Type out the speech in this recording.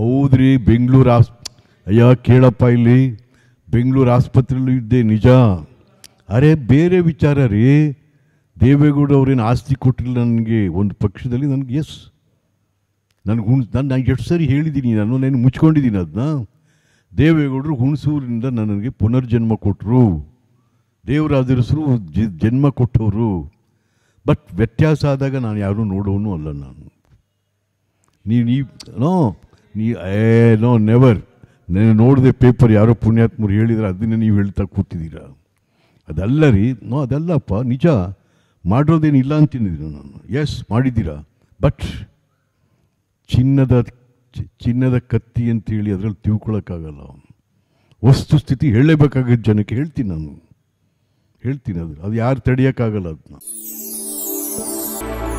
ಹೌದ್ರಿ ಬೆಂಗಳೂರು ಆಸ್ ಅಯ್ಯ ಕೇಳಪ್ಪ ಇಲ್ಲಿ ಬೆಂಗಳೂರು ಆಸ್ಪತ್ರೆಯಲ್ಲೂ ಇದ್ದೆ ನಿಜ ಅರೆ ಬೇರೆ ವಿಚಾರ ರೀ ದೇವೇಗೌಡ ಅವ್ರೇನು ಆಸ್ತಿ ಕೊಟ್ಟಿಲ್ಲ ನನಗೆ ಒಂದು ಪಕ್ಷದಲ್ಲಿ ನನಗೆ ಎಸ್ ನನಗೆ ಹುಣ್ ನಾನು ನಾನು ಎಷ್ಟು ಸರಿ ಹೇಳಿದ್ದೀನಿ ನಾನು ನಾನು ಮುಚ್ಕೊಂಡಿದ್ದೀನಿ ಅದನ್ನ ದೇವೇಗೌಡರು ಹುಣಸೂರಿನಿಂದ ನನಗೆ ಪುನರ್ಜನ್ಮ ಕೊಟ್ಟರು ದೇವರಾದರ್ಸರು ಜನ್ಮ ಕೊಟ್ಟವರು ಬಟ್ ವ್ಯತ್ಯಾಸ ಆದಾಗ ನಾನು ಯಾರೂ ನೋಡೋನು ಅಲ್ಲ ನಾನು ನೀನು ಈ ನೋ ನೀ ಏ ನೋ ನೆವರ್ ನಾನು ನೋಡಿದೆ ಪೇಪರ್ ಯಾರೋ ಪುಣ್ಯಾತ್ಮರು ಹೇಳಿದ್ರೆ ಅದನ್ನೇ ನೀವು ಹೇಳ್ತಾ ಕೂತಿದ್ದೀರಾ ಅದಲ್ಲ ರೀ ನೋ ಅದಲ್ಲಪ್ಪ ನಿಜ ಇಲ್ಲ ಅಂತಿದ್ದೀನಿ ನಾನು ಎಸ್ ಮಾಡಿದ್ದೀರಾ ಬಟ್ ಚಿನ್ನದ ಚಿನ್ನದ ಕತ್ತಿ ಅಂತೇಳಿ ಅದರಲ್ಲಿ ತಿಳ್ಕೊಳಕ್ಕಾಗಲ್ಲ ವಸ್ತುಸ್ಥಿತಿ ಹೇಳಲೇಬೇಕಾಗಿದ್ದ ಜನಕ್ಕೆ ಹೇಳ್ತೀನಿ ನಾನು ಹೇಳ್ತೀನಿ ಅದು ಅದು ಯಾರು ತಡೆಯೋಕ್ಕಾಗಲ್ಲ ಅದನ್ನ